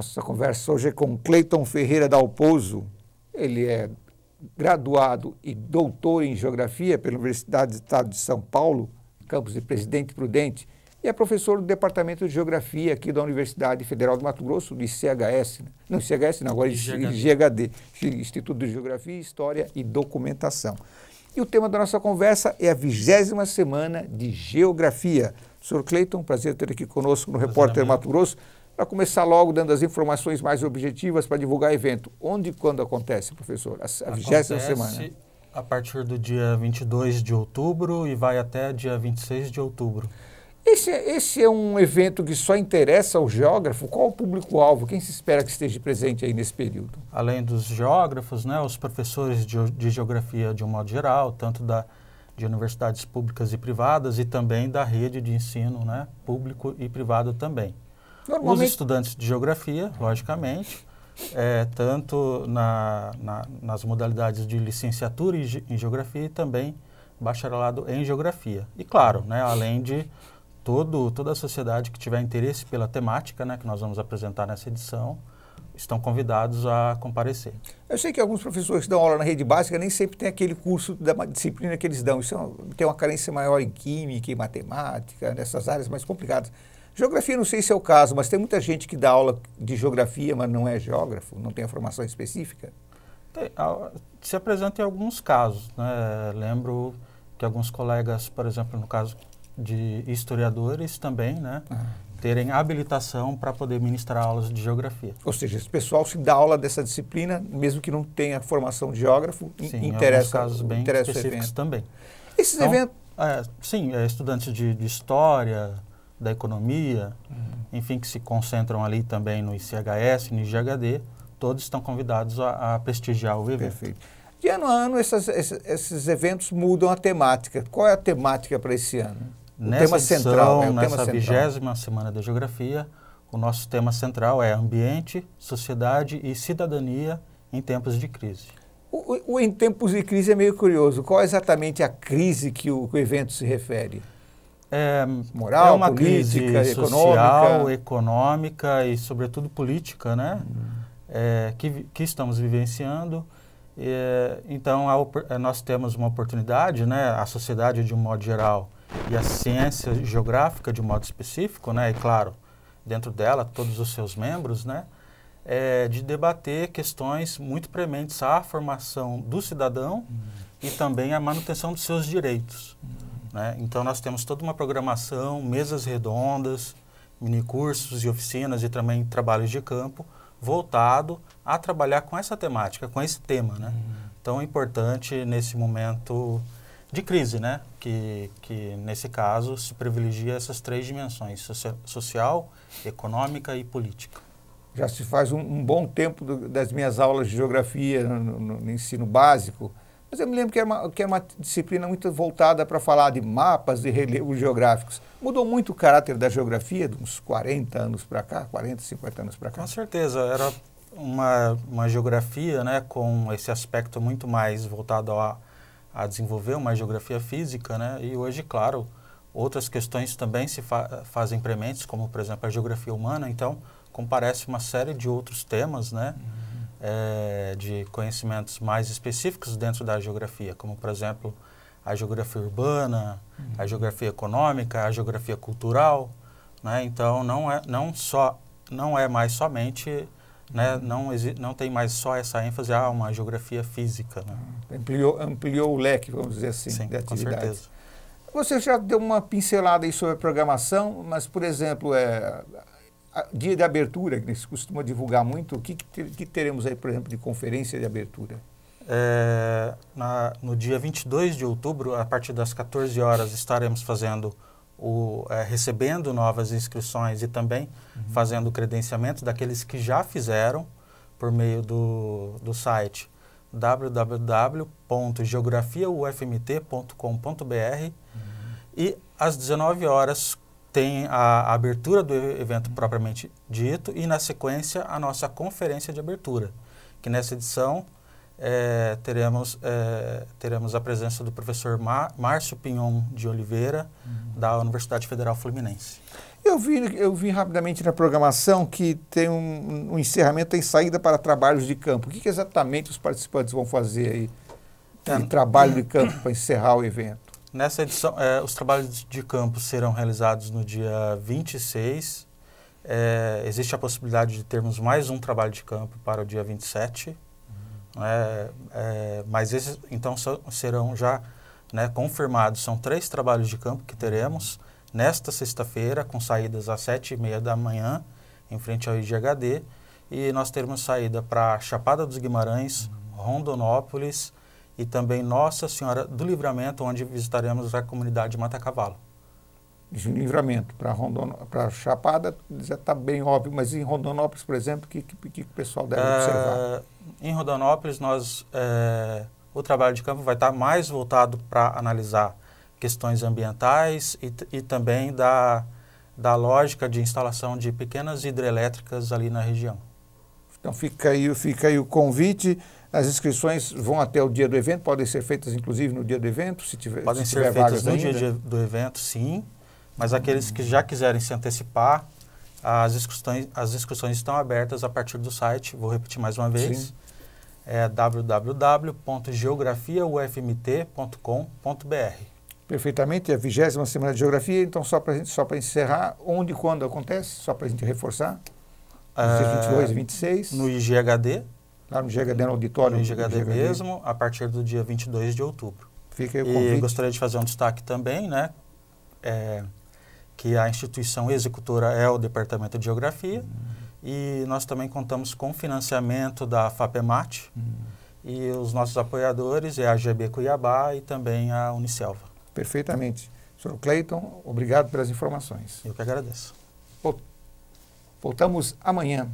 Nossa conversa hoje é com Cleiton Ferreira Dalpozo. Ele é graduado e doutor em Geografia pela Universidade do Estado de São Paulo, campus de Presidente Prudente, e é professor do Departamento de Geografia aqui da Universidade Federal do Mato Grosso, do ICHS. Né? Não, ICHS não, agora é IGHD, Instituto de Geografia, História e Documentação. E o tema da nossa conversa é a vigésima semana de Geografia. Sr. Cleiton, prazer ter aqui conosco no prazer é Repórter Mato Grosso para começar logo dando as informações mais objetivas para divulgar evento. Onde e quando acontece, professor? A vigésima semana. A partir do dia 22 de outubro e vai até dia 26 de outubro. Esse, é, esse é um evento que só interessa ao geógrafo? Qual o público-alvo? Quem se espera que esteja presente aí nesse período? Além dos geógrafos, né, os professores de, de geografia de um modo geral, tanto da, de universidades públicas e privadas e também da rede de ensino né, público e privado também. Normalmente... Os estudantes de geografia, logicamente, é, tanto na, na, nas modalidades de licenciatura em geografia e também bacharelado em geografia. E claro, né, além de todo, toda a sociedade que tiver interesse pela temática né, que nós vamos apresentar nessa edição, estão convidados a comparecer. Eu sei que alguns professores que dão aula na rede básica nem sempre tem aquele curso da disciplina que eles dão. Isso é, tem uma carência maior em química, em matemática, nessas áreas mais complicadas. Geografia não sei se é o caso, mas tem muita gente que dá aula de geografia, mas não é geógrafo, não tem a formação específica. Tem, se apresenta em alguns casos. Né? Lembro que alguns colegas, por exemplo, no caso de historiadores também, né? Ah. terem habilitação para poder ministrar aulas de geografia. Ou seja, esse pessoal se dá aula dessa disciplina, mesmo que não tenha formação de geógrafo, sim, interessa, em casos bem interessa específicos também. Esses então, eventos... É, sim, é, estudantes de, de história, da economia, uhum. enfim, que se concentram ali também no ICHS, no IGHD, todos estão convidados a, a prestigiar o evento. Perfeito. De ano a ano, essas, esses, esses, eventos mudam a temática. Qual é a temática para esse ano? O nessa tema edição, central, né? o nessa vigésima semana da geografia, o nosso tema central é ambiente, sociedade e cidadania em tempos de crise. O, o, o em tempos de crise é meio curioso. Qual é exatamente a crise que o, que o evento se refere? É, moral, é uma política, crise social, econômica. econômica e, sobretudo, política, né? Uhum. É, que, que estamos vivenciando. É, então, a, é, nós temos uma oportunidade, né? A sociedade, de um modo geral, e a ciência geográfica, de um modo específico, né? E, claro, dentro dela, todos os seus membros, né? É, de debater questões muito prementes à formação do cidadão uhum. e também à manutenção dos seus direitos. Uhum. Né? Então, nós temos toda uma programação, mesas redondas, minicursos e oficinas e também trabalhos de campo voltado a trabalhar com essa temática, com esse tema, né? Uhum. Tão importante nesse momento de crise, né? Que, que nesse caso se privilegia essas três dimensões, social, econômica e política. Já se faz um, um bom tempo do, das minhas aulas de geografia no, no, no ensino básico, mas eu me lembro que é uma, que é uma disciplina muito voltada para falar de mapas e relevos geográficos. Mudou muito o caráter da geografia de uns 40 anos para cá, 40, 50 anos para cá. Com certeza, era uma, uma geografia né, com esse aspecto muito mais voltado a, a desenvolver uma geografia física, né? E hoje, claro, outras questões também se fa fazem prementes, como, por exemplo, a geografia humana. Então, comparece uma série de outros temas, né? Uhum é, de conhecimentos mais específicos dentro da geografia, como, por exemplo, a geografia urbana, uhum. a geografia econômica, a geografia cultural. Né? Então, não é, não, só, não é mais somente né? Uhum. Não, não tem mais só essa ênfase a ah, uma geografia física. Né? Ampliou, ampliou o leque, vamos dizer assim, Sim, de atividades. Com certeza. Você já deu uma pincelada aí sobre a programação, mas, por exemplo, é, dia de abertura, que se costuma divulgar muito, o que, que, teremos aí, por exemplo, de conferência de abertura? É, na, no dia 22 de outubro, a partir das 14 horas, estaremos fazendo o, é, recebendo novas inscrições e também uhum. fazendo o credenciamento daqueles que já fizeram por meio do, do site www.geografiaufmt.com.br uhum. e às 19 horas tem a, abertura do evento propriamente dito e, na sequência, a nossa conferência de abertura, que nessa edição é, teremos, é, teremos a presença do professor Márcio Pinhon de Oliveira, uhum. da Universidade Federal Fluminense. Eu vi, eu vi rapidamente na programação que tem um, um encerramento, tem saída para trabalhos de campo. O que, que exatamente os participantes vão fazer aí? É, trabalho de campo para encerrar o evento? Nessa edição, é, os trabalhos de campo serão realizados no dia 26. É, existe a possibilidade de termos mais um trabalho de campo para o dia 27. Uhum. É, é, mas esses, então, so, serão já né, confirmados. São três trabalhos de campo que teremos nesta sexta-feira, com saídas às sete e meia da manhã, em frente ao IGHD. E nós teremos saída para Chapada dos Guimarães, uhum. Rondonópolis, e também Nossa Senhora do Livramento, onde visitaremos a comunidade de Mata Cavalo. De livramento para para Chapada já está bem óbvio, mas em Rondonópolis, por exemplo, o que, que, que, o pessoal deve é, observar? Em Rondonópolis, nós, é, o trabalho de campo vai estar tá mais voltado para analisar questões ambientais e, e também da, da lógica de instalação de pequenas hidrelétricas ali na região. Então fica aí, fica aí o convite. As inscrições vão até o dia do evento, podem ser feitas inclusive no dia do evento, se tiver Podem se tiver ser feitas no ainda. dia do evento, sim, mas aqueles que já quiserem se antecipar, as inscrições, as inscrições estão abertas a partir do site, vou repetir mais uma vez, sim. é www.geografiaufmt.com.br. Perfeitamente, é a vigésima Semana de Geografia, então só para só encerrar, onde e quando acontece, só para a gente reforçar, 22 é, e 26. No IGHD, lá no GHD, no auditório. No GHD, mesmo, a partir do dia 22 de outubro. Fica aí o convite. E gostaria de fazer um destaque também, né? É, que a instituição executora é o Departamento de Geografia uhum. e nós também contamos com financiamento da FAPEMAT uhum. e os nossos apoiadores é a GB Cuiabá e também a Unicelva. Perfeitamente. Sr. Cleiton, obrigado pelas informações. Eu que agradeço. Voltamos amanhã.